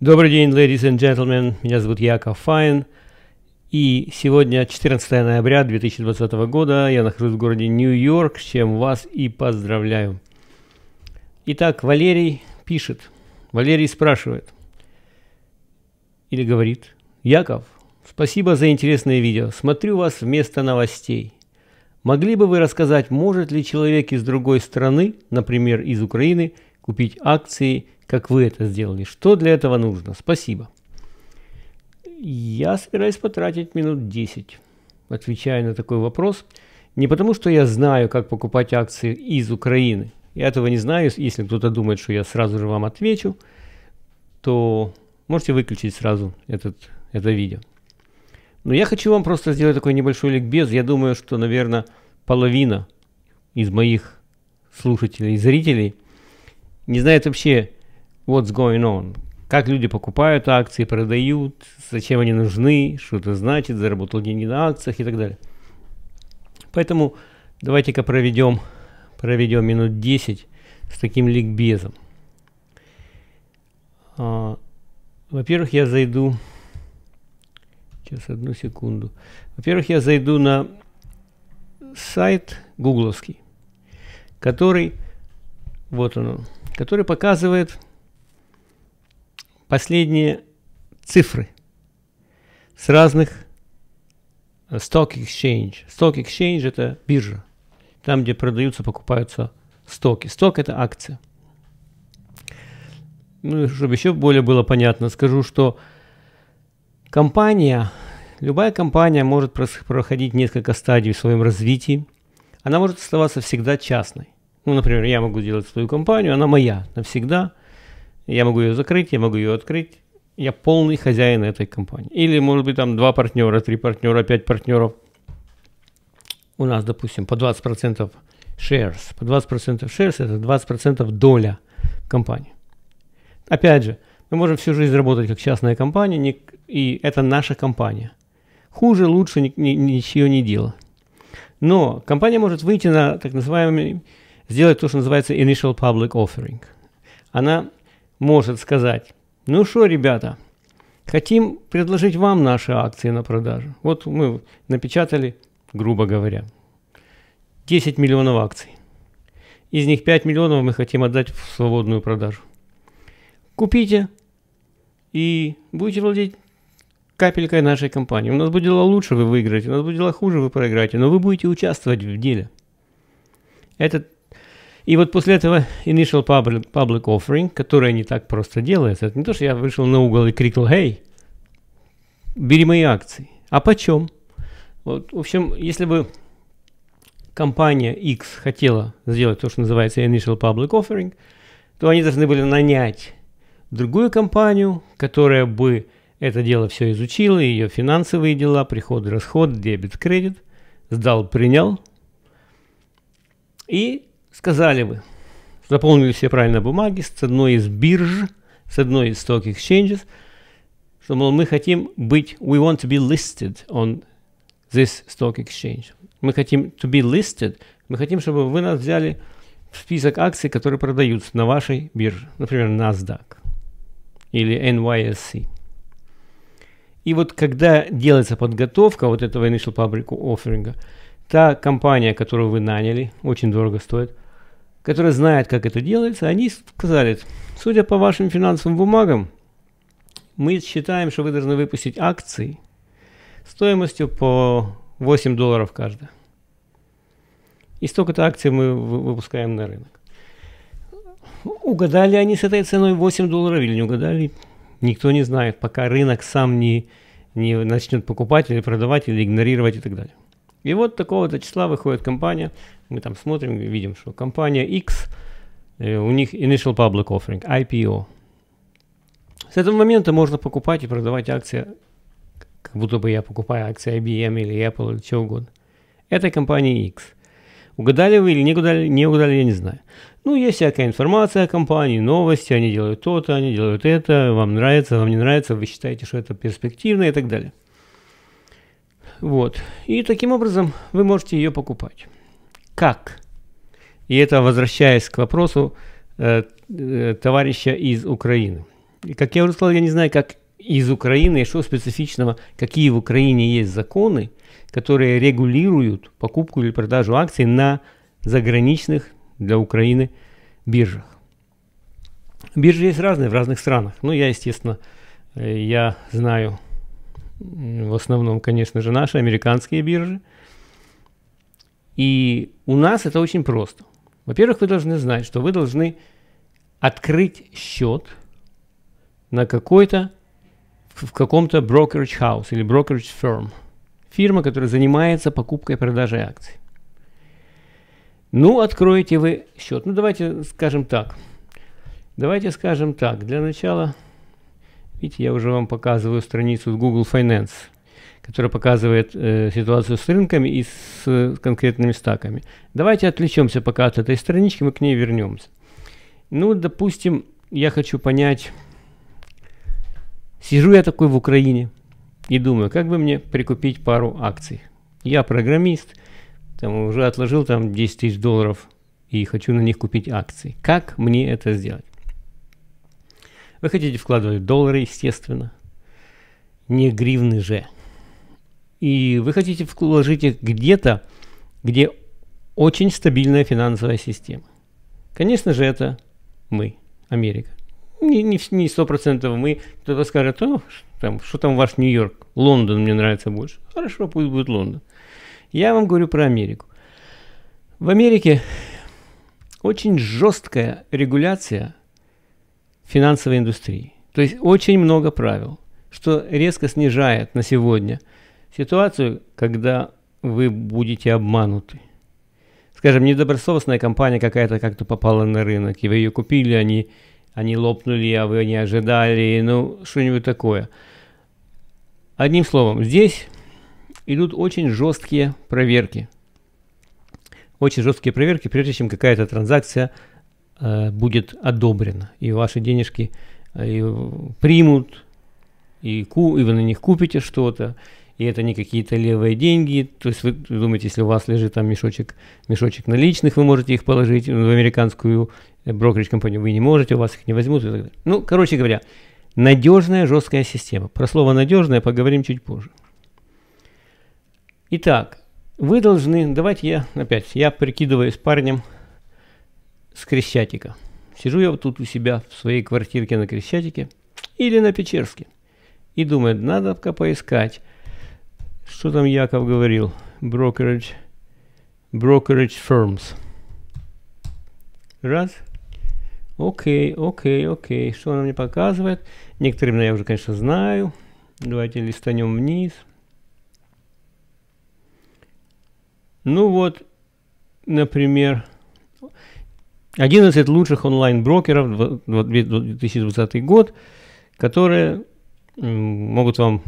Добрый день, ladies and gentlemen. Меня зовут Яков Файн. И сегодня 14 ноября 2020 года. Я нахожусь в городе Нью-Йорк, с чем вас и поздравляю. Итак, Валерий пишет. Валерий спрашивает. Или говорит. Яков, спасибо за интересное видео. Смотрю вас вместо новостей. Могли бы вы рассказать, может ли человек из другой страны, например, из Украины, купить акции – как вы это сделали. Что для этого нужно? Спасибо. Я собираюсь потратить минут 10, отвечая на такой вопрос. Не потому, что я знаю, как покупать акции из Украины. Я этого не знаю. Если кто-то думает, что я сразу же вам отвечу, то можете выключить сразу этот, это видео. Но я хочу вам просто сделать такой небольшой ликбез. Я думаю, что, наверное, половина из моих слушателей и зрителей не знает вообще, what's going on, как люди покупают акции, продают, зачем они нужны, что это значит, заработал деньги на акциях и так далее. Поэтому давайте-ка проведем, проведем минут 10 с таким ликбезом. А, во-первых, я зайду... Сейчас, одну секунду. Во-первых, я зайду на сайт гугловский, который... Вот он, который показывает последние цифры с разных э, Stock Exchange. Stock Exchange – это биржа, там, где продаются, покупаются стоки. Сток – это акция. Ну, чтобы еще более было понятно, скажу, что компания, любая компания может проходить несколько стадий в своем развитии. Она может оставаться всегда частной. Ну, например, я могу делать свою компанию, она моя навсегда – я могу ее закрыть, я могу ее открыть. Я полный хозяин этой компании. Или, может быть, там два партнера, три партнера, пять партнеров. У нас, допустим, по 20% shares. По 20% shares – это 20% доля компании. Опять же, мы можем всю жизнь работать как частная компания, и это наша компания. Хуже, лучше ничего не дело. Но компания может выйти на так называемый, сделать то, что называется initial public offering. Она может сказать, ну что, ребята, хотим предложить вам наши акции на продажу. Вот мы напечатали, грубо говоря, 10 миллионов акций. Из них 5 миллионов мы хотим отдать в свободную продажу. Купите и будете владеть капелькой нашей компании. У нас будет дело лучше, вы выиграете, у нас будет дело хуже, вы проиграете, но вы будете участвовать в деле. Этот и вот после этого Initial Public Offering, которое не так просто делается, это не то, что я вышел на угол и крикнул «Эй, бери мои акции». А почем? Вот, в общем, если бы компания X хотела сделать то, что называется Initial Public Offering, то они должны были нанять другую компанию, которая бы это дело все изучила, ее финансовые дела, приходы, расходы, дебет, кредит, сдал, принял, и сказали бы, заполнили все правильно бумаги с одной из бирж, с одной из stock exchanges, что, мол, мы хотим быть, we want to be listed on this stock exchange. Мы хотим to be listed, мы хотим, чтобы вы нас взяли в список акций, которые продаются на вашей бирже, например, NASDAQ или NYSE. И вот когда делается подготовка вот этого initial public offering, та компания, которую вы наняли, очень дорого стоит – которые знают, как это делается, они сказали, судя по вашим финансовым бумагам, мы считаем, что вы должны выпустить акции стоимостью по 8 долларов каждая. И столько-то акций мы выпускаем на рынок. Угадали они с этой ценой 8 долларов или не угадали, никто не знает, пока рынок сам не, не начнет покупать или продавать или игнорировать и так далее. И вот такого-то числа выходит компания, мы там смотрим видим, что компания X, э, у них Initial Public Offering, IPO. С этого момента можно покупать и продавать акции, как будто бы я покупаю акции IBM или Apple или чего угодно. этой компании X. Угадали вы или не угадали, не угадали, я не знаю. Ну, есть всякая информация о компании, новости, они делают то-то, они делают это, вам нравится, вам не нравится, вы считаете, что это перспективно и так далее. Вот. И таким образом вы можете ее покупать как. И это возвращаясь к вопросу э, э, товарища из Украины. И, как я уже сказал, я не знаю, как из Украины, что специфичного, какие в Украине есть законы, которые регулируют покупку или продажу акций на заграничных для Украины биржах. Биржи есть разные в разных странах. Ну, я, естественно, э, я знаю в основном, конечно же, наши американские биржи, и у нас это очень просто. Во-первых, вы должны знать, что вы должны открыть счет на какой-то в каком-то brokerage house или brokerage firm. Фирма, которая занимается покупкой и продажей акций. Ну, откроете вы счет. Ну, давайте скажем так. Давайте скажем так. Для начала, видите, я уже вам показываю страницу Google Finance который показывает э, ситуацию с рынками и с э, конкретными стаками. Давайте отвлечемся пока от этой странички, мы к ней вернемся. Ну, допустим, я хочу понять, сижу я такой в Украине и думаю, как бы мне прикупить пару акций. Я программист, там уже отложил там 10 тысяч долларов и хочу на них купить акции. Как мне это сделать? Вы хотите вкладывать доллары, естественно, не гривны же и вы хотите вложить их где-то, где очень стабильная финансовая система. Конечно же, это мы, Америка. Не, не, не 100% мы. Кто-то скажет, О, там, что там ваш Нью-Йорк, Лондон мне нравится больше. Хорошо, пусть будет Лондон. Я вам говорю про Америку. В Америке очень жесткая регуляция финансовой индустрии. То есть очень много правил, что резко снижает на сегодня – ситуацию, когда вы будете обмануты. Скажем, недобросовестная компания какая-то как-то попала на рынок, и вы ее купили, они, они лопнули, а вы не ожидали, ну, что-нибудь такое. Одним словом, здесь идут очень жесткие проверки. Очень жесткие проверки, прежде чем какая-то транзакция э, будет одобрена, и ваши денежки э, примут, и, ку и вы на них купите что-то, и это не какие-то левые деньги. То есть вы думаете, если у вас лежит там мешочек, мешочек наличных, вы можете их положить в американскую э, брокерскую компанию вы не можете, у вас их не возьмут. Ну, короче говоря, надежная жесткая система. Про слово «надежная» поговорим чуть позже. Итак, вы должны, давайте я опять, я прикидываюсь парнем с Крещатика. Сижу я вот тут у себя в своей квартирке на Крещатике или на Печерске и думаю, надо поискать что там Яков говорил? Brokerage, brokerage firms. Раз. Окей, окей, окей. Что она мне показывает? Некоторые я уже, конечно, знаю. Давайте листанем вниз. Ну вот, например, 11 лучших онлайн-брокеров 2020 год, которые могут вам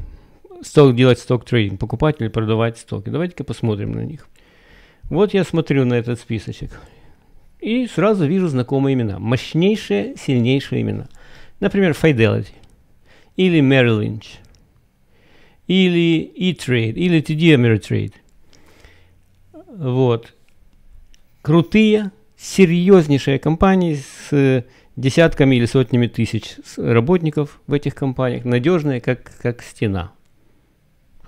сток делать сток трейдинг, покупать или продавать стоки. Давайте-ка посмотрим на них. Вот я смотрю на этот списочек и сразу вижу знакомые имена. Мощнейшие, сильнейшие имена. Например, Fidelity или Merrill Lynch или E-Trade или TD Ameritrade. Вот. Крутые, серьезнейшие компании с десятками или сотнями тысяч работников в этих компаниях, надежные, как, как стена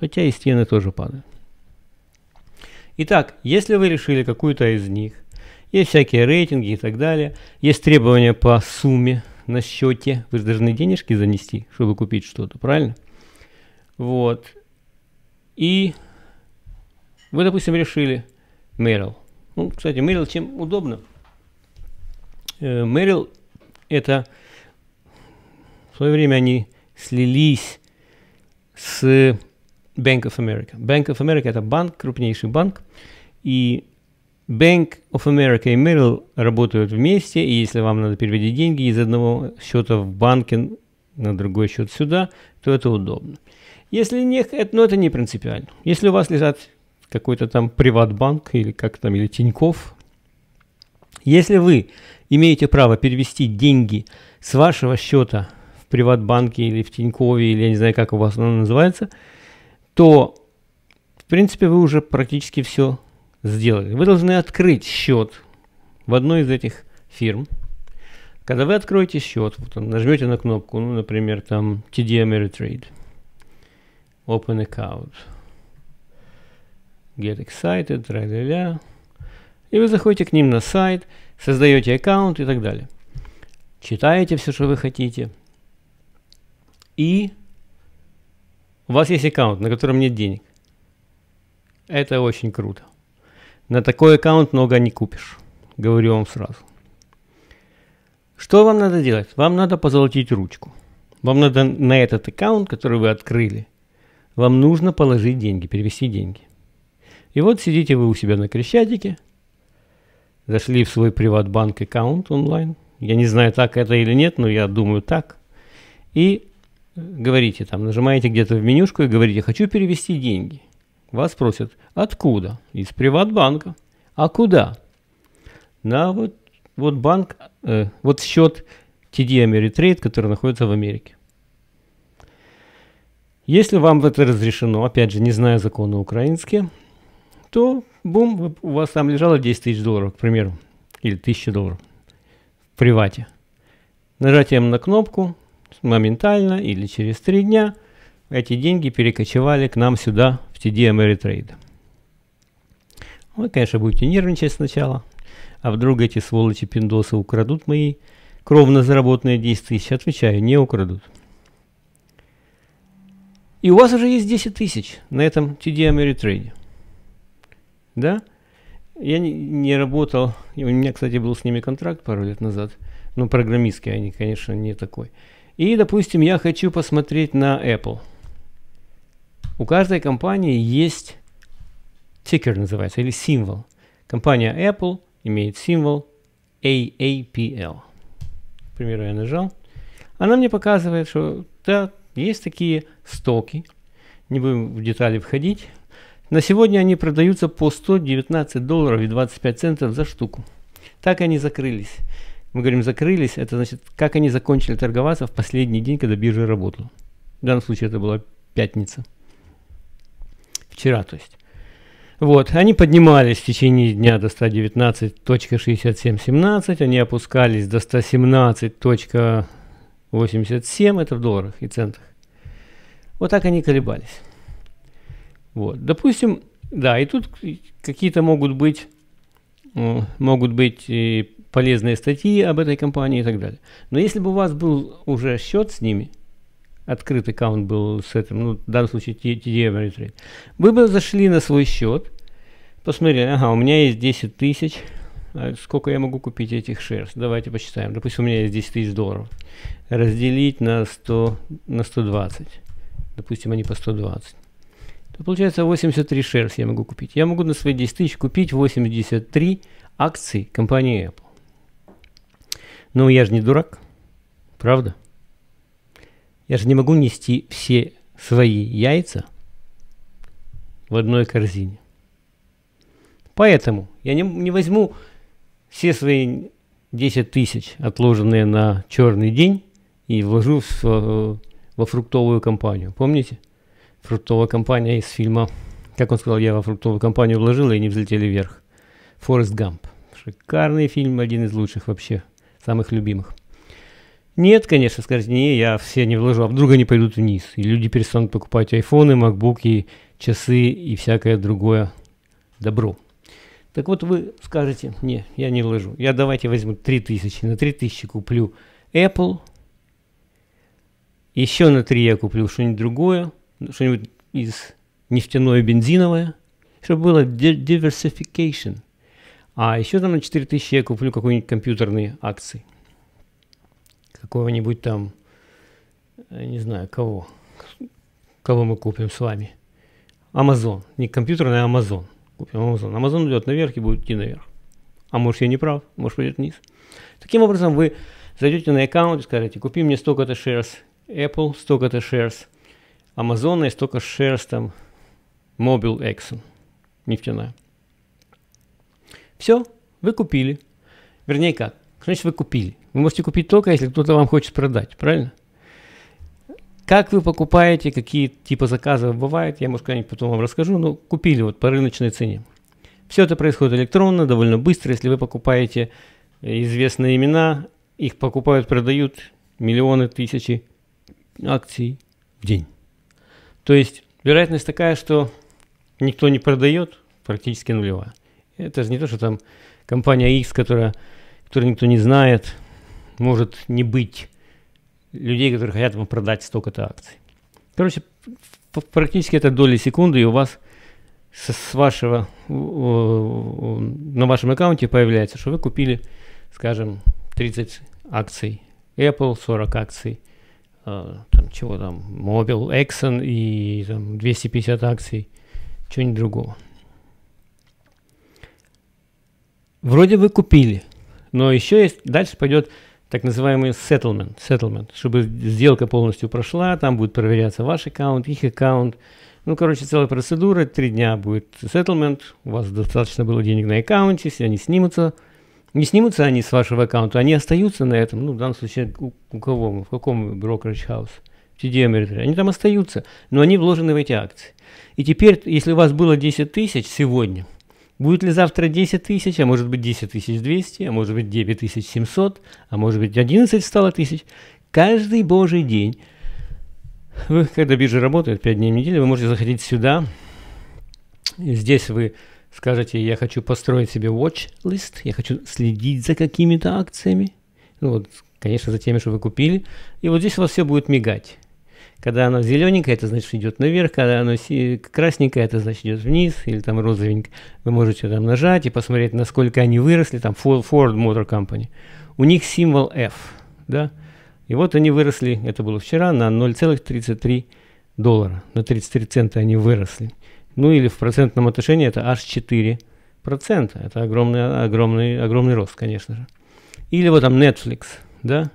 хотя и стены тоже падают. Итак, если вы решили какую-то из них, есть всякие рейтинги и так далее, есть требования по сумме на счете, вы же должны денежки занести, чтобы купить что-то, правильно? Вот. И вы, допустим, решили Merrill. Ну, кстати, Merrill чем удобно? Э, Merrill это в свое время они слились с Bank of America. Bank of America – это банк, крупнейший банк, и Bank of America и Merrill работают вместе, и если вам надо переводить деньги из одного счета в банке на другой счет сюда, то это удобно. Если не, это, ну это не принципиально. Если у вас лежат какой-то там приватбанк или как там, или Тиньков, если вы имеете право перевести деньги с вашего счета в приватбанке или в Тинькове, или я не знаю, как у вас оно называется – то, в принципе, вы уже практически все сделали. Вы должны открыть счет в одной из этих фирм. Когда вы откроете счет, вот, нажмете на кнопку, ну, например, там TD Ameritrade, Open Account, Get Excited, ля ля и вы заходите к ним на сайт, создаете аккаунт и так далее. Читаете все, что вы хотите. И у вас есть аккаунт, на котором нет денег. Это очень круто. На такой аккаунт много не купишь. Говорю вам сразу. Что вам надо делать? Вам надо позолотить ручку. Вам надо на этот аккаунт, который вы открыли, вам нужно положить деньги, перевести деньги. И вот сидите вы у себя на Крещатике, зашли в свой приватбанк аккаунт онлайн. Я не знаю, так это или нет, но я думаю так. И говорите, там, нажимаете где-то в менюшку и говорите, хочу перевести деньги. Вас просят, откуда? Из приватбанка. А куда? На вот, вот банк, э, вот счет TD Ameritrade, который находится в Америке. Если вам это разрешено, опять же, не зная законы украинские, то бум, у вас там лежало 10 тысяч долларов, к примеру, или 1000 долларов в привате. Нажатием на кнопку моментально или через три дня эти деньги перекочевали к нам сюда, в TD Ameritrade. Вы, конечно, будете нервничать сначала. А вдруг эти сволочи пиндосы украдут мои кровно заработанные 10 тысяч? Отвечаю, не украдут. И у вас уже есть 10 тысяч на этом TD Ameritrade. Да? Я не, не работал, у меня, кстати, был с ними контракт пару лет назад, но ну, программистский они, конечно, не такой. И, допустим, я хочу посмотреть на Apple. У каждой компании есть тикер называется, или символ. Компания Apple имеет символ AAPL. К примеру, я нажал. Она мне показывает, что да, есть такие стоки. Не будем в детали входить. На сегодня они продаются по 119 долларов и 25 центов за штуку. Так они закрылись мы говорим закрылись, это значит, как они закончили торговаться в последний день, когда биржа работала. В данном случае это была пятница. Вчера, то есть. Вот, они поднимались в течение дня до 119.6717, они опускались до 117.87, это в долларах и центах. Вот так они колебались. Вот, допустим, да, и тут какие-то могут быть, э, могут быть полезные статьи об этой компании и так далее. Но если бы у вас был уже счет с ними, открытый аккаунт был с этим, ну, в данном случае TD Ameritrade, вы бы зашли на свой счет, посмотрели, ага, у меня есть 10 тысяч, а сколько я могу купить этих шерс? Давайте посчитаем. Допустим, у меня есть 10 тысяч долларов. Разделить на, 100, на 120. Допустим, они по 120. То получается 83 шерс я могу купить. Я могу на свои 10 тысяч купить 83 акции компании Apple. Ну, я же не дурак, правда? Я же не могу нести все свои яйца в одной корзине. Поэтому я не, не возьму все свои 10 тысяч, отложенные на черный день, и вложу в, э, во фруктовую компанию. Помните? Фруктовая компания из фильма, как он сказал, я во фруктовую компанию вложил, и они взлетели вверх. Форест Гамп. Шикарный фильм, один из лучших вообще самых любимых. Нет, конечно, скажите, не, я все не вложу, а вдруг они пойдут вниз, и люди перестанут покупать айфоны, макбуки, часы и всякое другое добро. Так вот вы скажете, не, я не вложу, я давайте возьму 3000, на 3000 куплю Apple, еще на 3 я куплю что-нибудь другое, что-нибудь из нефтяное бензиновое, чтобы было diversification – а еще там на 4000 я куплю какой-нибудь компьютерные акции. Какого-нибудь там, э, не знаю, кого. Кого мы купим с вами. Amazon. Не компьютерный, а Amazon. Купим Amazon. Amazon идет наверх и будет идти наверх. А может я не прав, может пойдет вниз. Таким образом вы зайдете на аккаунт и скажете, купи мне столько-то shares Apple, столько-то shares Amazon и столько shares там Mobile Exxon нефтяная. Все, вы купили. Вернее как, значит вы купили. Вы можете купить только, если кто-то вам хочет продать, правильно? Как вы покупаете, какие типы заказов бывают, я, может, когда-нибудь потом вам расскажу, но купили вот по рыночной цене. Все это происходит электронно, довольно быстро. Если вы покупаете известные имена, их покупают, продают миллионы, тысячи акций в день. То есть вероятность такая, что никто не продает, практически нулевая. Это же не то, что там компания X, которая, которую никто не знает, может не быть людей, которые хотят вам продать столько-то акций. Короче, практически это доли секунды, и у вас с вашего, на вашем аккаунте появляется, что вы купили, скажем, 30 акций Apple, 40 акций, э, там, чего там, Mobile, Exxon и там, 250 акций чего-нибудь другого. Вроде вы купили, но еще есть, дальше пойдет так называемый settlement, settlement, чтобы сделка полностью прошла, там будет проверяться ваш аккаунт, их аккаунт. Ну, короче, целая процедура, три дня будет settlement, у вас достаточно было денег на аккаунте, все они снимутся. Не снимутся они с вашего аккаунта, они остаются на этом, ну, в данном случае у, у кого, в каком brokerage house, в TD Ameritrade, они там остаются, но они вложены в эти акции. И теперь, если у вас было 10 тысяч сегодня – Будет ли завтра 10 тысяч, а может быть 10 тысяч 200, а может быть 9 тысяч 700, а может быть 11 стало тысяч. Каждый божий день, вы, когда биржа работает 5 дней в неделю, вы можете заходить сюда. Здесь вы скажете, я хочу построить себе watch list, я хочу следить за какими-то акциями. Ну вот, конечно, за теми, что вы купили. И вот здесь у вас все будет мигать. Когда оно зелененькое, это значит идет наверх, когда оно красненькое, это значит идет вниз, или там розовенькое. Вы можете там нажать и посмотреть, насколько они выросли, там Ford Motor Company. У них символ F, да? И вот они выросли, это было вчера, на 0,33 доллара, на 33 цента они выросли. Ну или в процентном отношении это аж 4 процента. Это огромный, огромный, огромный рост, конечно же. Или вот там Netflix, да?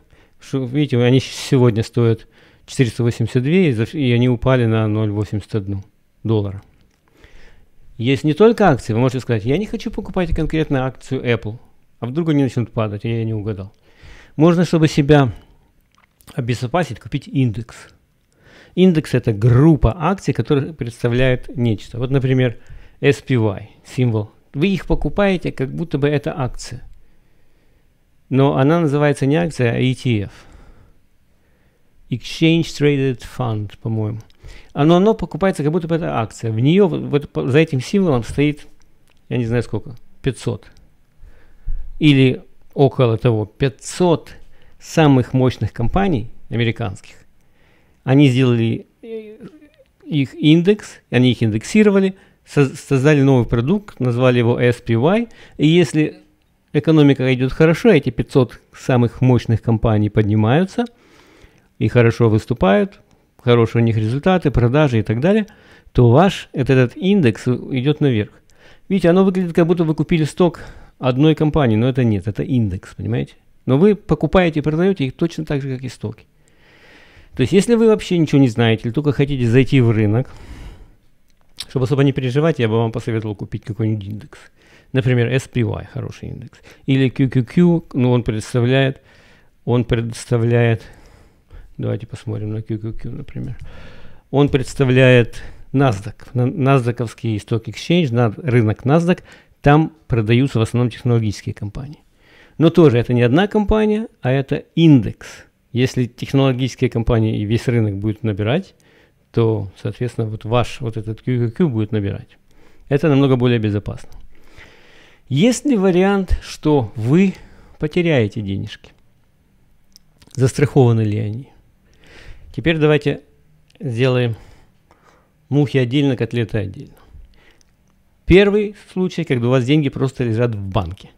Видите, они сегодня стоят 482, и они упали на 0,81 доллара. Есть не только акции, вы можете сказать, я не хочу покупать конкретно акцию Apple, а вдруг они начнут падать, а я не угадал. Можно, чтобы себя обезопасить, купить индекс. Индекс – это группа акций, которые представляют нечто. Вот, например, SPY, символ. Вы их покупаете, как будто бы это акция. Но она называется не акция, а ETF – Exchange Traded Fund, по-моему. Оно, оно покупается как будто бы это акция. В нее, вот, за этим символом стоит, я не знаю сколько, 500. Или около того, 500 самых мощных компаний американских. Они сделали э, их индекс, они их индексировали, создали новый продукт, назвали его SPY. И если экономика идет хорошо, эти 500 самых мощных компаний поднимаются – и хорошо выступают, хорошие у них результаты, продажи и так далее, то ваш этот, этот индекс идет наверх. Видите, оно выглядит, как будто вы купили сток одной компании, но это нет, это индекс, понимаете? Но вы покупаете и продаете их точно так же, как и стоки. То есть, если вы вообще ничего не знаете, или только хотите зайти в рынок, чтобы особо не переживать, я бы вам посоветовал купить какой-нибудь индекс. Например, SPY, хороший индекс. Или QQQ, ну он представляет, он предоставляет Давайте посмотрим на QQQ, например. Он представляет NASDAQ, NASDAQ Stock Exchange, рынок NASDAQ. Там продаются в основном технологические компании. Но тоже это не одна компания, а это индекс. Если технологические компании и весь рынок будут набирать, то, соответственно, вот ваш вот этот QQQ будет набирать. Это намного более безопасно. Есть ли вариант, что вы потеряете денежки? Застрахованы ли они? Теперь давайте сделаем мухи отдельно, котлеты отдельно. Первый случай, когда у вас деньги просто лежат в банке.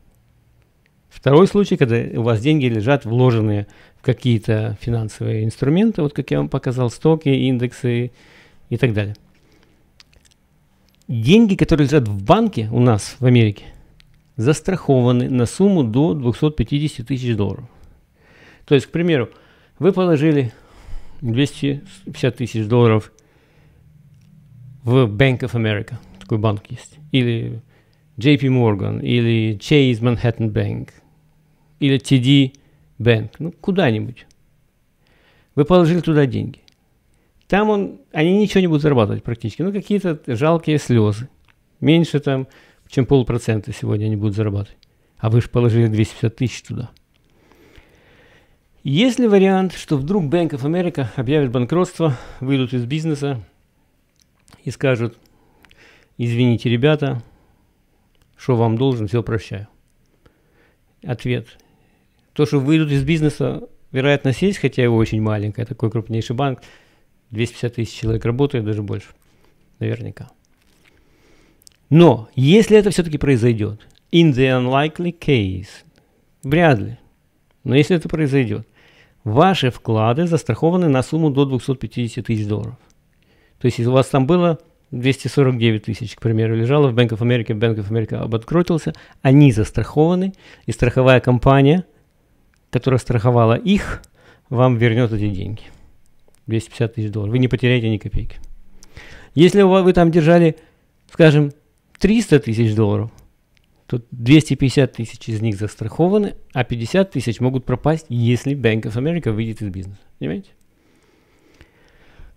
Второй случай, когда у вас деньги лежат вложенные в какие-то финансовые инструменты, вот как я вам показал, стоки, индексы и так далее. Деньги, которые лежат в банке у нас в Америке, застрахованы на сумму до 250 тысяч долларов. То есть, к примеру, вы положили 250 тысяч долларов в Bank of America, такой банк есть, или JP Morgan, или Chase Manhattan Bank, или TD Bank, ну куда-нибудь. Вы положили туда деньги. Там он, они ничего не будут зарабатывать практически, ну какие-то жалкие слезы. Меньше там, чем полпроцента сегодня они будут зарабатывать. А вы же положили 250 тысяч туда. Есть ли вариант, что вдруг Bank of America объявит банкротство, выйдут из бизнеса и скажут, извините, ребята, что вам должен, все прощаю? Ответ. То, что выйдут из бизнеса, вероятность есть, хотя его очень маленькая, такой крупнейший банк, 250 тысяч человек работает, даже больше, наверняка. Но если это все-таки произойдет, in the unlikely case, вряд ли – но если это произойдет, ваши вклады застрахованы на сумму до 250 тысяч долларов. То есть, если у вас там было 249 тысяч, к примеру, лежало в Bank of America, Bank of America обанкротился, они застрахованы, и страховая компания, которая страховала их, вам вернет эти деньги. 250 тысяч долларов. Вы не потеряете ни копейки. Если вы там держали, скажем, 300 тысяч долларов, то 250 тысяч из них застрахованы, а 50 тысяч могут пропасть, если Bank of America выйдет из бизнеса. Понимаете?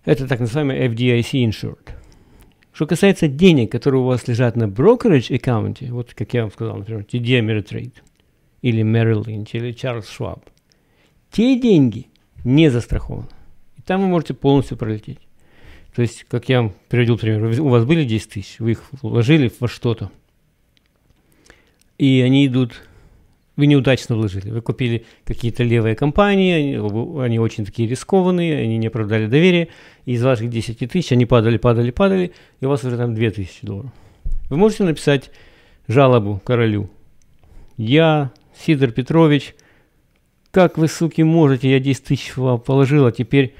Это так называемый FDIC insured. Что касается денег, которые у вас лежат на brokerage аккаунте, вот как я вам сказал, например, TD Ameritrade или Merrill Lynch или Charles Schwab, те деньги не застрахованы. И там вы можете полностью пролететь. То есть, как я вам приводил пример, у вас были 10 тысяч, вы их вложили во что-то – и они идут... Вы неудачно вложили. Вы купили какие-то левые компании, они, они очень такие рискованные, они не оправдали доверие. И из ваших 10 тысяч они падали, падали, падали, и у вас уже там 2 тысячи долларов. Вы можете написать жалобу королю. Я, Сидор Петрович, как вы, суки, можете, я 10 тысяч вам положил, а теперь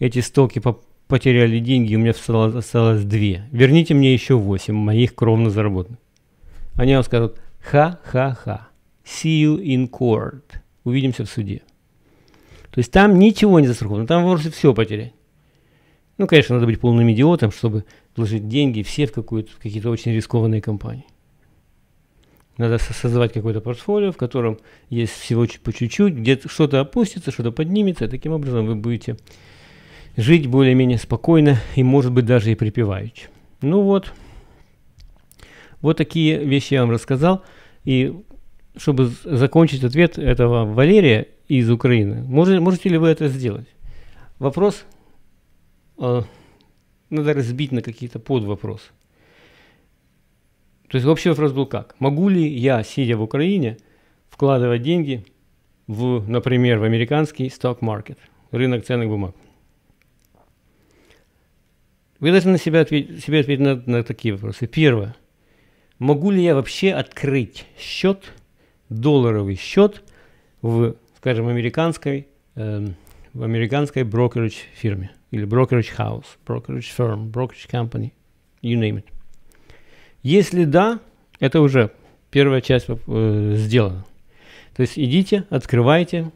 эти стоки потеряли деньги, у меня осталось, осталось 2. Верните мне еще 8 моих кровно заработанных. Они вам скажут, Ха-ха-ха. See you in court. Увидимся в суде. То есть там ничего не застраховано, там вы можете все потерять. Ну, конечно, надо быть полным идиотом, чтобы вложить деньги все в, в какие-то очень рискованные компании. Надо создавать какое-то портфолио, в котором есть всего по чуть-чуть, где что-то опустится, что-то поднимется, и таким образом вы будете жить более-менее спокойно и, может быть, даже и припеваючи. Ну вот, вот такие вещи я вам рассказал. И чтобы закончить ответ этого Валерия из Украины, можете, можете ли вы это сделать? Вопрос э, надо разбить на какие-то подвопросы. То есть общий вопрос был как? Могу ли я, сидя в Украине, вкладывать деньги в, например, в американский сток-маркет, рынок ценных бумаг? Вы должны на себя ответить, себе ответить на, на такие вопросы. Первое могу ли я вообще открыть счет, долларовый счет в, скажем, американской, э, в американской brokerage фирме или brokerage house, brokerage firm, brokerage company, you name it. Если да, это уже первая часть э, сделана. То есть идите, открывайте,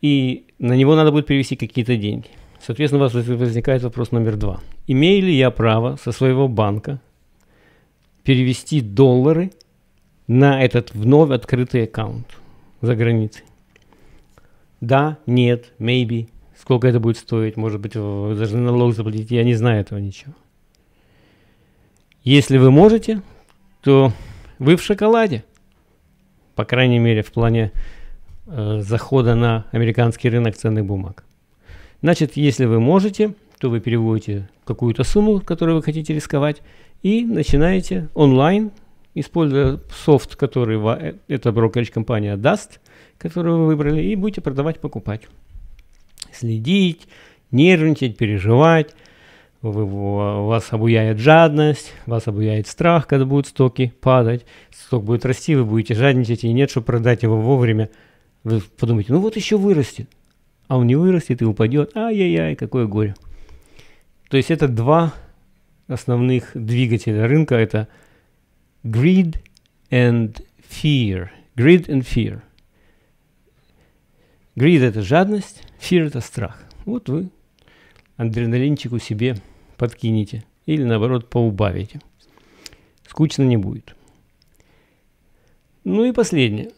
и на него надо будет перевести какие-то деньги. Соответственно, у вас возникает вопрос номер два. Имею ли я право со своего банка перевести доллары на этот вновь открытый аккаунт за границей. Да, нет, maybe. Сколько это будет стоить? Может быть, вы должны налог заплатить? Я не знаю этого ничего. Если вы можете, то вы в шоколаде. По крайней мере, в плане э, захода на американский рынок ценных бумаг. Значит, если вы можете, то вы переводите какую-то сумму, которую вы хотите рисковать, и начинаете онлайн, используя софт, который э, эта брокерская компания даст, которую вы выбрали, и будете продавать, покупать. Следить, нервничать, переживать. Вы, вас обуяет жадность, вас обуяет страх, когда будут стоки падать, сток будет расти, вы будете жадничать, и нет, чтобы продать его вовремя. Вы подумаете, ну вот еще вырастет, а он не вырастет и упадет. Ай-яй-яй, какое горе. То есть это два основных двигателя рынка. Это greed and fear. Greed and fear. Greed – это жадность, fear – это страх. Вот вы адреналинчику себе подкинете или, наоборот, поубавите. Скучно не будет. Ну и последнее.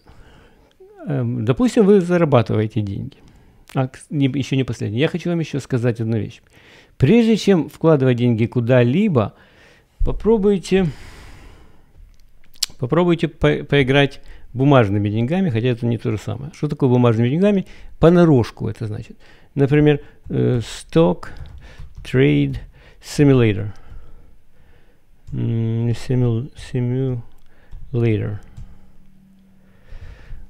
Эм, допустим, вы зарабатываете деньги – а, не, еще не последнее. Я хочу вам еще сказать одну вещь. Прежде чем вкладывать деньги куда-либо, попробуйте, попробуйте по поиграть бумажными деньгами, хотя это не то же самое. Что такое бумажными деньгами? Понарошку это значит. Например, э, Stock Trade Simulator. Simul simulator.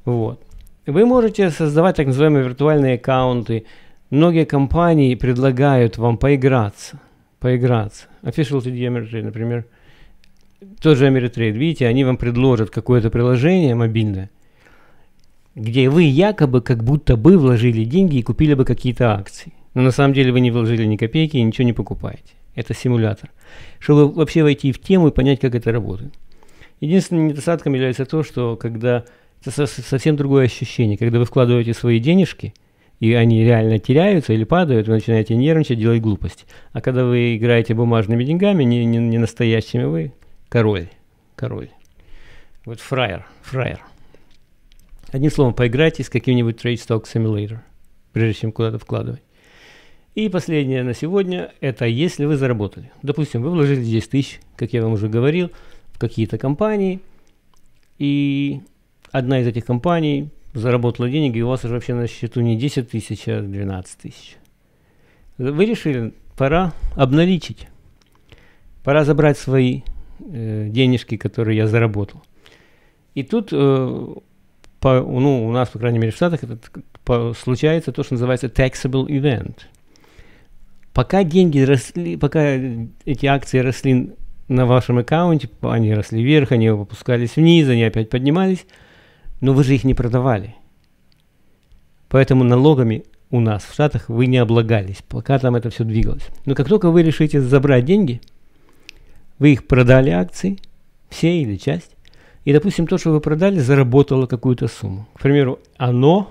Вот. Вы можете создавать так называемые виртуальные аккаунты. Многие компании предлагают вам поиграться. Поиграться. Official TD Ameritrade, например. Тот же Ameritrade, видите, они вам предложат какое-то приложение мобильное, где вы якобы как будто бы вложили деньги и купили бы какие-то акции. Но на самом деле вы не вложили ни копейки и ничего не покупаете. Это симулятор. Чтобы вообще войти в тему и понять, как это работает. Единственным недостатком является то, что когда это совсем другое ощущение, когда вы вкладываете свои денежки, и они реально теряются или падают, вы начинаете нервничать, делать глупость, А когда вы играете бумажными деньгами, не, не, не настоящими, вы король, король. Вот фраер, фраер. Одним словом, поиграйте с каким-нибудь Trade Stock Simulator, прежде чем куда-то вкладывать. И последнее на сегодня, это если вы заработали. Допустим, вы вложили 10 тысяч, как я вам уже говорил, в какие-то компании, и одна из этих компаний заработала денег, и у вас уже вообще на счету не 10 тысяч, а 12 тысяч. Вы решили, пора обналичить, пора забрать свои э, денежки, которые я заработал. И тут, э, по, ну, у нас, по крайней мере, в Штатах это, по, случается то, что называется taxable event. Пока деньги росли, пока эти акции росли на вашем аккаунте, они росли вверх, они опускались вниз, они опять поднимались – но вы же их не продавали. Поэтому налогами у нас в Штатах вы не облагались, пока там это все двигалось. Но как только вы решите забрать деньги, вы их продали акции, все или часть, и, допустим, то, что вы продали, заработало какую-то сумму. К примеру, оно,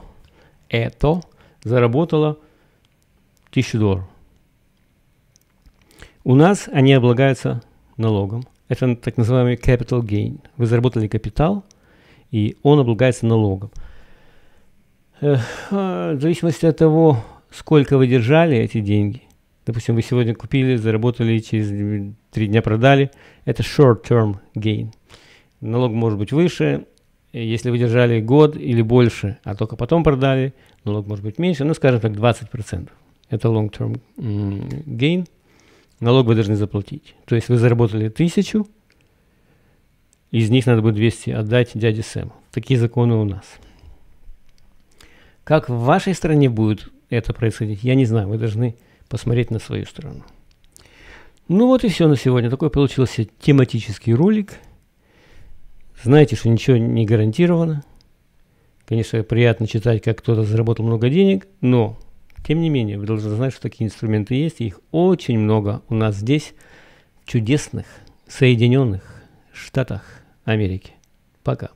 это, заработало 1000 долларов. У нас они облагаются налогом. Это так называемый capital gain. Вы заработали капитал – и он облагается налогом. А, в зависимости от того, сколько вы держали эти деньги, допустим, вы сегодня купили, заработали, через три дня продали, это short-term gain. Налог может быть выше, если вы держали год или больше, а только потом продали, налог может быть меньше, ну, скажем так, 20%. Это long-term gain. Налог вы должны заплатить. То есть вы заработали тысячу, из них надо будет 200 отдать дяде Сэму. Такие законы у нас. Как в вашей стране будет это происходить, я не знаю. Вы должны посмотреть на свою страну. Ну вот и все на сегодня. Такой получился тематический ролик. Знаете, что ничего не гарантировано. Конечно, приятно читать, как кто-то заработал много денег, но, тем не менее, вы должны знать, что такие инструменты есть, и их очень много у нас здесь, в чудесных Соединенных Штатах. Америки. Пока.